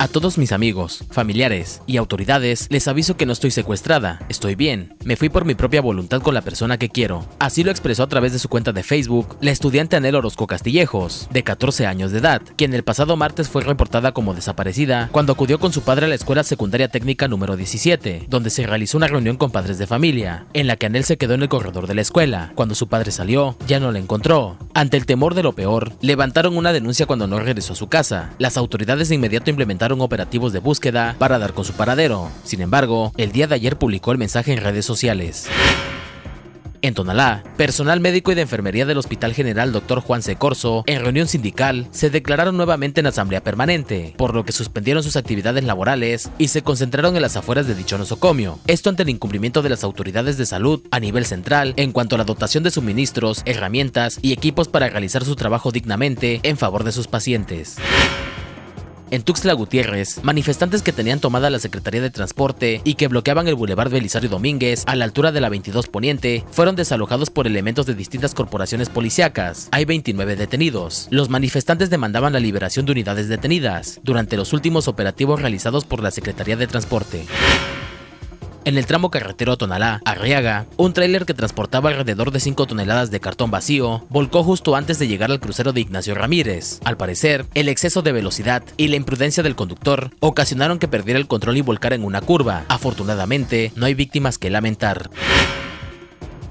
A todos mis amigos, familiares y autoridades les aviso que no estoy secuestrada, estoy bien, me fui por mi propia voluntad con la persona que quiero. Así lo expresó a través de su cuenta de Facebook la estudiante Anel Orozco Castillejos, de 14 años de edad, quien el pasado martes fue reportada como desaparecida cuando acudió con su padre a la Escuela Secundaria Técnica número 17, donde se realizó una reunión con padres de familia, en la que Anel se quedó en el corredor de la escuela. Cuando su padre salió, ya no la encontró. Ante el temor de lo peor, levantaron una denuncia cuando no regresó a su casa. Las autoridades de inmediato implementaron operativos de búsqueda para dar con su paradero. Sin embargo, el día de ayer publicó el mensaje en redes sociales. En Tonalá, personal médico y de enfermería del Hospital General Dr. Juan C. Corso, en reunión sindical, se declararon nuevamente en asamblea permanente, por lo que suspendieron sus actividades laborales y se concentraron en las afueras de dicho nosocomio. Esto ante el incumplimiento de las autoridades de salud a nivel central en cuanto a la dotación de suministros, herramientas y equipos para realizar su trabajo dignamente en favor de sus pacientes. En Tuxtla Gutiérrez, manifestantes que tenían tomada la Secretaría de Transporte y que bloqueaban el Boulevard Belisario Domínguez a la altura de la 22 Poniente fueron desalojados por elementos de distintas corporaciones policíacas. Hay 29 detenidos. Los manifestantes demandaban la liberación de unidades detenidas durante los últimos operativos realizados por la Secretaría de Transporte. En el tramo carretero Tonalá, Arriaga, un trailer que transportaba alrededor de 5 toneladas de cartón vacío volcó justo antes de llegar al crucero de Ignacio Ramírez. Al parecer, el exceso de velocidad y la imprudencia del conductor ocasionaron que perdiera el control y volcara en una curva. Afortunadamente, no hay víctimas que lamentar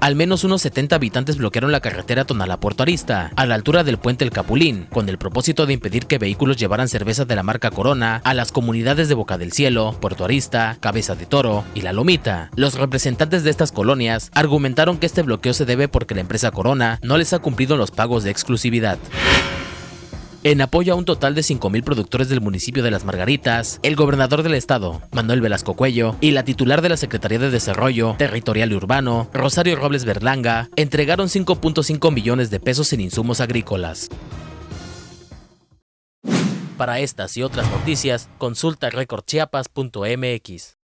al menos unos 70 habitantes bloquearon la carretera a puerto Arista, a la altura del puente El Capulín, con el propósito de impedir que vehículos llevaran cerveza de la marca Corona a las comunidades de Boca del Cielo, Puerto Arista, Cabeza de Toro y La Lomita. Los representantes de estas colonias argumentaron que este bloqueo se debe porque la empresa Corona no les ha cumplido los pagos de exclusividad. En apoyo a un total de 5.000 productores del municipio de Las Margaritas, el gobernador del estado, Manuel Velasco Cuello, y la titular de la Secretaría de Desarrollo Territorial y Urbano, Rosario Robles Berlanga, entregaron 5.5 millones de pesos en insumos agrícolas. Para estas y otras noticias, consulta recordchiapas.mx.